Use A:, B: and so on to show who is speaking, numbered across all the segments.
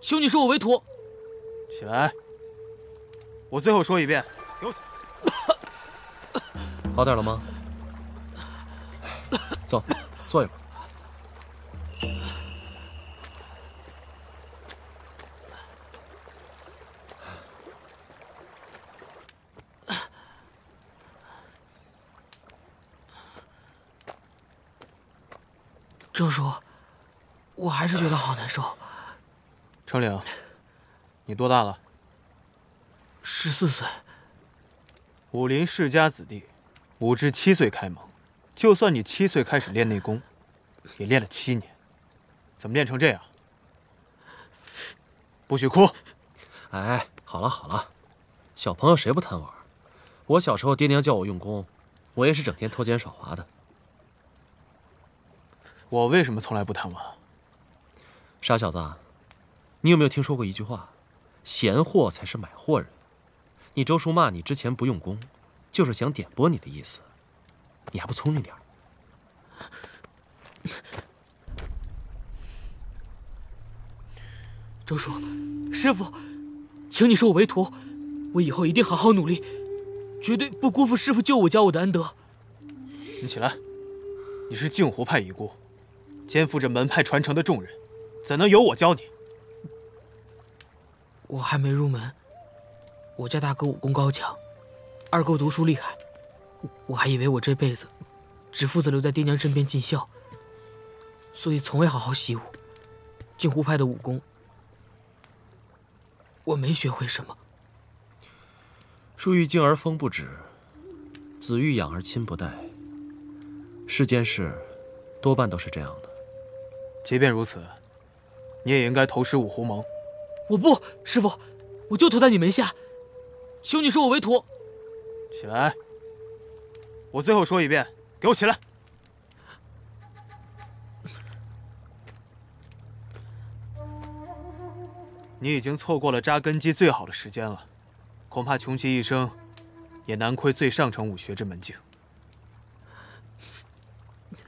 A: 求你收我为徒！
B: 起来，我最后说一遍。好点了吗？走，坐一会儿。
A: 郑叔，我还是觉得好难受。
B: 成岭，你多大了？
A: 十四岁。
B: 武林世家子弟，武至七岁开蒙。就算你七岁开始练内功，也练了七年。怎么练成这样？不许哭！哎，好了好了，小朋友谁不贪玩？我小时候爹娘叫我用功，我也是整天偷奸耍滑的。我为什么从来不贪玩？傻小子。你有没有听说过一句话？闲货才是买货人。你周叔骂你之前不用功，就是想点拨你的意思。你还不聪明点？
A: 周叔，师傅，请你收我为徒，我以后一定好好努力，绝对不辜负师傅救我、教我的恩德。
B: 你起来，你是镜湖派遗孤，肩负着门派传承的重任，怎能由我教你？
A: 我还没入门。我家大哥武功高强，二哥读书厉害，我还以为我这辈子只负责留在爹娘身边尽孝，所以从未好好习武。镜湖派的武功，我没学会什么。
B: 树欲静而风不止，子欲养而亲不待。世间事多半都是这样的。即便如此，你也应该投师五湖盟。
A: 我不，师傅，我就投在你门下，求你收我为徒。
B: 起来，我最后说一遍，给我起来。你已经错过了扎根基最好的时间了，恐怕穷其一生，也难窥最上乘武学之门径。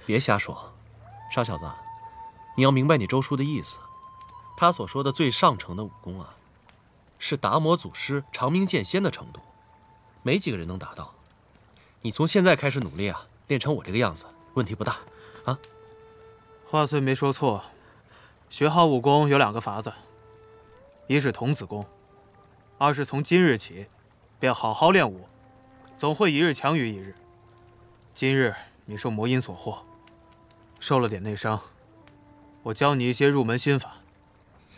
B: 别瞎说，傻小子，你要明白你周叔的意思。他所说的最上乘的武功啊，是达摩祖师、长明剑仙的程度，没几个人能达到。你从现在开始努力啊，练成我这个样子，问题不大啊。话虽没说错，学好武功有两个法子：一是童子功，二是从今日起，便好好练武，总会一日强于一日。今日你受魔音所惑，受了点内伤，我教你一些入门心法。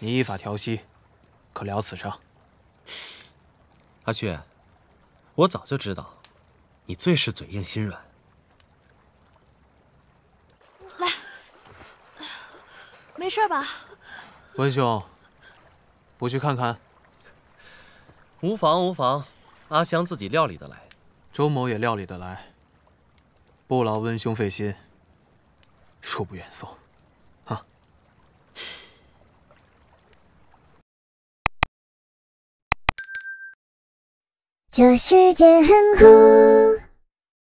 B: 你依法调息，可疗此伤。阿旭，我早就知道，你最是嘴硬心软。
A: 来，没事吧？
B: 温兄，不去看看？无妨无妨，阿香自己料理得来，周某也料理得来，不劳温兄费心。恕不远送。
A: 这世界很酷。